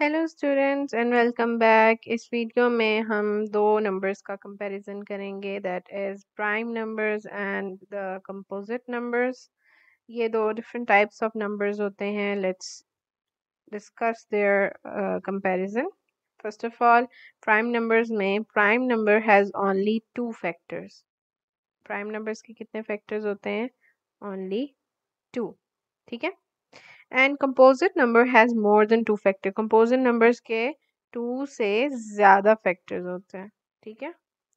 Hello students and welcome back इस video में हम दो नंबर्स का कंपैरिजन करेंगे that is prime numbers and the composite numbers ये दो डिफरेंट टाइप्स ऑफ नंबर्स होते हैं let's discuss their comparison first of all prime numbers में prime number has only two factors prime numbers के कितने factors होते हैं ओनली टू ठीक है and composite number has more than two factor composite numbers के टू से ज़्यादा फैक्टर्स होते हैं ठीक है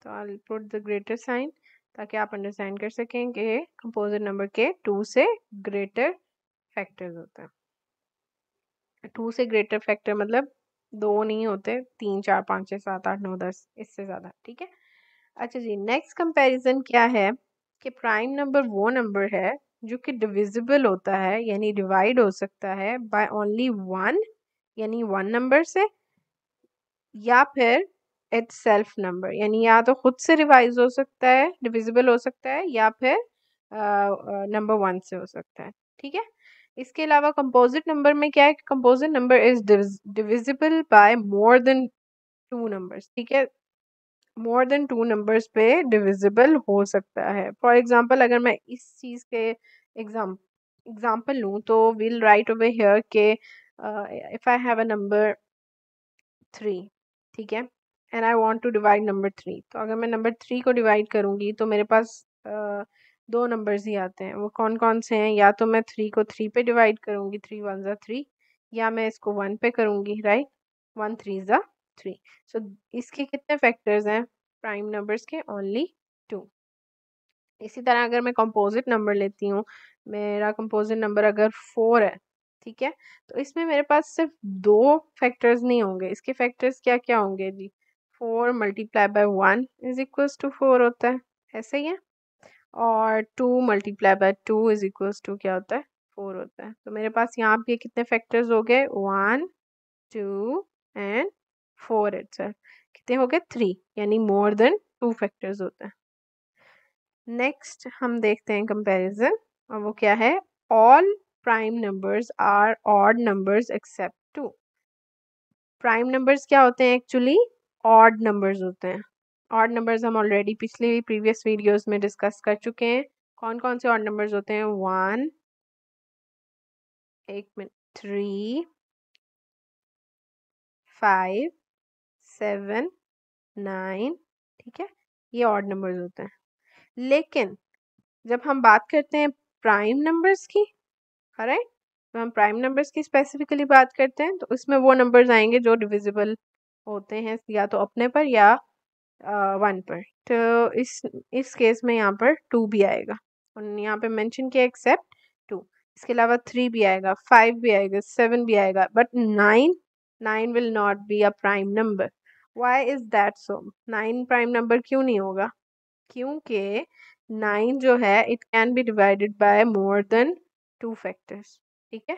तो I put the greater sign ताकि आप अंडरस्टैंड कर सकें कि कंपोजिट नंबर के टू से ग्रेटर फैक्टर्स होते हैं टू से ग्रेटर फैक्टर मतलब दो नहीं होते तीन चार पाँच छः सात आठ नौ दस इससे ज़्यादा ठीक है अच्छा जी नेक्स्ट कंपैरिजन क्या है कि प्राइम नंबर वो नंबर है जो कि डिविजिबल होता है यानी डिवाइड हो सकता है बाय ओनली वन यानी वन नंबर से या फिर इट सेल्फ नंबर यानी या तो खुद से रिवाइज हो सकता है डिविजिबल हो सकता है या फिर नंबर uh, वन से हो सकता है ठीक है इसके अलावा कंपोजिट नंबर में क्या है composite number is divisible by more than two numbers ठीक है मोर देन टू नंबर्स पे डिविजिबल हो सकता है फॉर एग्ज़ाम्पल अगर मैं इस चीज़ के एग्ज़ाम एग्ज़ाम्पल लूँ तो विल राइट ओवर हेयर के if I have a number three ठीक है and I want to divide number three तो अगर मैं नंबर थ्री को डिवाइड करूँगी तो मेरे पास uh, दो नंबर्स ही आते हैं वो कौन कौन से हैं या तो मैं थ्री को थ्री पे डिवाइड करूँगी थ्री वन ज़ा थ्री या मैं इसको वन पे करूँगी राइट वन थ्री ज़ा थ्री सो इसके कितने फैक्टर्स हैं प्राइम नंबर्स के ओनली टू इसी तरह अगर मैं कंपोजिट नंबर लेती हूँ मेरा कंपोजिट नंबर अगर फोर है ठीक है तो इसमें मेरे पास सिर्फ दो फैक्टर्स नहीं होंगे इसके फैक्टर्स क्या क्या होंगे जी four multiply by one is equals to four होता है ऐसे ही है और two multiply by two is equals to क्या होता है फोर होता है तो मेरे पास यहाँ पे कितने फैक्टर्स हो गए वन टू एंड फोर इट कितने हो गए थ्री यानी मोर देन टू फैक्टर्स होते हैं नेक्स्ट हम देखते हैं कंपैरिजन और वो क्या है all prime numbers are odd numbers except two prime numbers क्या होते हैं एक्चुअली ऑड नंबर्स होते हैं ऑड नंबर्स हम ऑलरेडी पिछले प्रीवियस वीडियोस में डिस्कस कर चुके हैं कौन कौन से ऑड नंबर्स होते हैं वन एक minute three five seven nine ठीक है ये ऑड नंबर्स होते हैं लेकिन जब हम बात करते हैं प्राइम नंबर्स की राइट जब हम प्राइम नंबर्स की स्पेसिफिकली बात करते हैं तो उसमें वो नंबर्स आएंगे जो डिविजिबल होते हैं या तो अपने पर या वन पर तो इस इस केस में यहाँ पर टू भी आएगा और यहाँ पे मेंशन किया एक्सेप्ट टू इसके अलावा थ्री भी आएगा फाइव भी आएगा सेवन भी आएगा but nine nine will not be a prime number why is that so nine prime number क्यों नहीं होगा क्योंकि नाइन जो है it can be divided by more than two factors ठीक है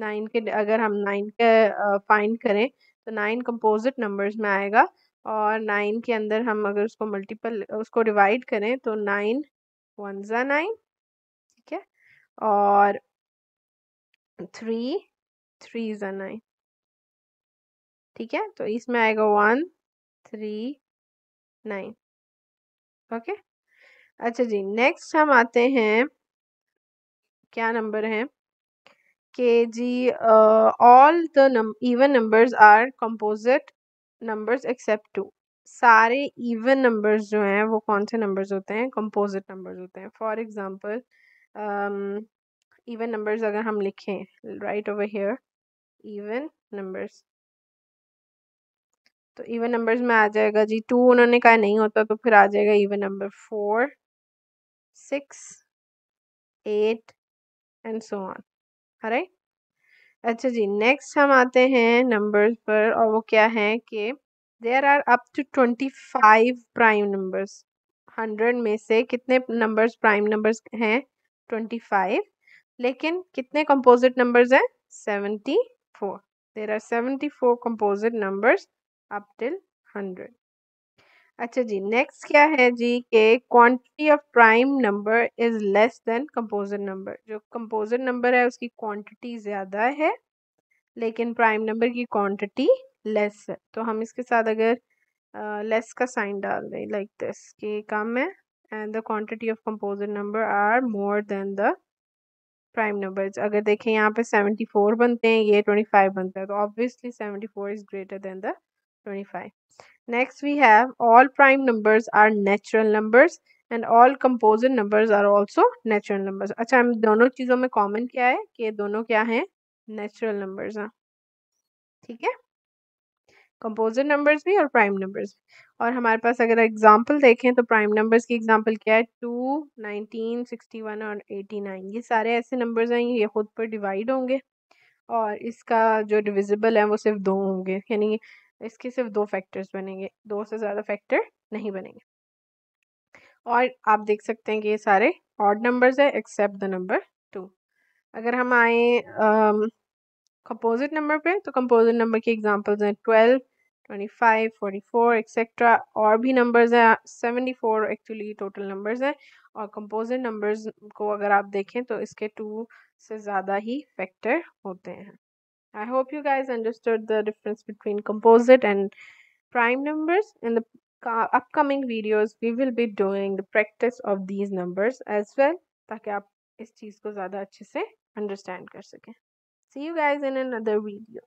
नाइन के अगर हम नाइन के फाइंड uh, करें तो नाइन कंपोजिट नंबर्स में आएगा और नाइन के अंदर हम अगर उसको मल्टीपल उसको डिवाइड करें तो नाइन वन ज़ा नाइन ठीक है और थ्री थ्री ज़ा नाइन ठीक है तो इसमें आएगा वन थ्री नाइन ओके अच्छा जी नेक्स्ट हम आते हैं क्या नंबर है के जी all the even numbers are composite numbers except two सारे इवन नंबर्स जो हैं वो कौन से नंबर्स होते हैं कंपोजिट नंबर्स होते हैं फॉर एग्जांपल इवन नंबर्स अगर हम लिखें right over here even numbers तो इवन नंबर्स में आ जाएगा जी टू उन्होंने कहा नहीं होता तो फिर आ जाएगा even number four six eight and so on right अच्छा जी नेक्स्ट हम आते हैं नंबर्स पर और वो क्या है कि there are up to twenty five prime numbers hundred में से कितने नंबर्स प्राइम नंबर्स हैं ट्वेंटी फाइव लेकिन कितने कंपोजिट नंबर्स हैं seventy four there are seventy four composite numbers up till hundred अच्छा जी नेक्स्ट क्या है जी के quantity of prime number is less than composite number जो कंपोजिट नंबर है उसकी क्वांटिटी ज़्यादा है लेकिन प्राइम नंबर की क्वांटिटी लेस है तो हम इसके साथ अगर लेस uh, का साइन डाल दें लाइक दिस के कम है and the quantity of composite number are more than the prime number अगर देखें यहाँ पे 74 बनते हैं ये 25 बनता है तो obviously 74 is greater than the 25. Next we have all prime numbers are natural numbers and all composite numbers are also natural numbers अच्छा हम दोनों चीज़ों में common क्या है कि दोनों क्या हैं natural numbers हैं ठीक है कंपोजिट नंबर्स भी और प्राइम नंबर्स और हमारे पास अगर एग्जांपल देखें तो प्राइम नंबर्स की एग्जांपल क्या है टू नाइनटीन सिक्सटी वन और एटी नाइन ये सारे ऐसे नंबर्स हैं ये खुद पर डिवाइड होंगे और इसका जो डिविजिबल है वो सिर्फ दो होंगे यानी इसके सिर्फ दो फैक्टर्स बनेंगे दो से ज़्यादा फैक्टर नहीं बनेंगे और आप देख सकते हैं कि ये सारे ऑड नंबर्स है एक्सेप्ट द नंबर टू अगर हम आए कंपोजिट um, नंबर पे तो कंपोजिट नंबर के एग्जांपल्स हैं twelve twenty five forty four et cetera और भी नंबर्स हैं seventy four actually total numbers हैं और कंपोजिट नंबर्स को अगर आप देखें तो इसके टू से ज़्यादा ही फैक्टर होते हैं I hope you guys understood the difference between composite and prime numbers. In the upcoming videos, we will be doing the practice of these numbers as well, so that you can को ज़्यादा understand कर See you guys in another video.